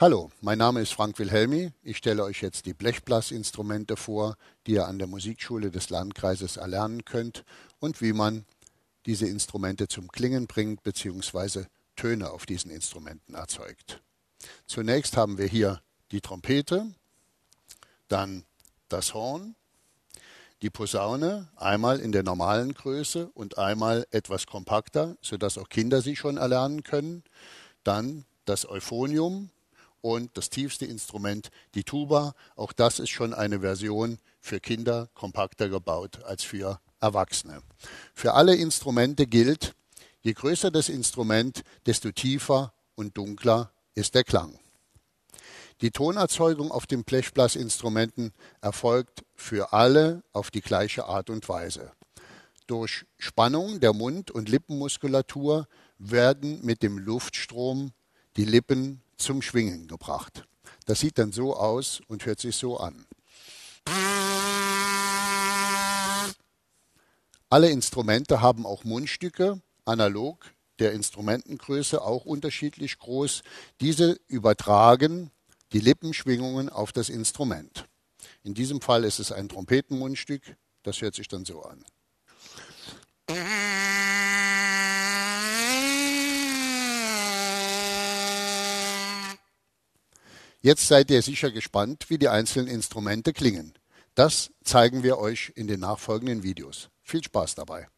Hallo, mein Name ist Frank Wilhelmi. Ich stelle euch jetzt die Blechblasinstrumente vor, die ihr an der Musikschule des Landkreises erlernen könnt und wie man diese Instrumente zum Klingen bringt bzw. Töne auf diesen Instrumenten erzeugt. Zunächst haben wir hier die Trompete, dann das Horn, die Posaune einmal in der normalen Größe und einmal etwas kompakter, sodass auch Kinder sie schon erlernen können, dann das Euphonium, und das tiefste Instrument, die Tuba. Auch das ist schon eine Version für Kinder kompakter gebaut als für Erwachsene. Für alle Instrumente gilt, je größer das Instrument, desto tiefer und dunkler ist der Klang. Die Tonerzeugung auf den Blechblasinstrumenten erfolgt für alle auf die gleiche Art und Weise. Durch Spannung der Mund- und Lippenmuskulatur werden mit dem Luftstrom die Lippen zum Schwingen gebracht. Das sieht dann so aus und hört sich so an. Alle Instrumente haben auch Mundstücke, analog der Instrumentengröße auch unterschiedlich groß. Diese übertragen die Lippenschwingungen auf das Instrument. In diesem Fall ist es ein Trompetenmundstück, das hört sich dann so an. Jetzt seid ihr sicher gespannt, wie die einzelnen Instrumente klingen. Das zeigen wir euch in den nachfolgenden Videos. Viel Spaß dabei!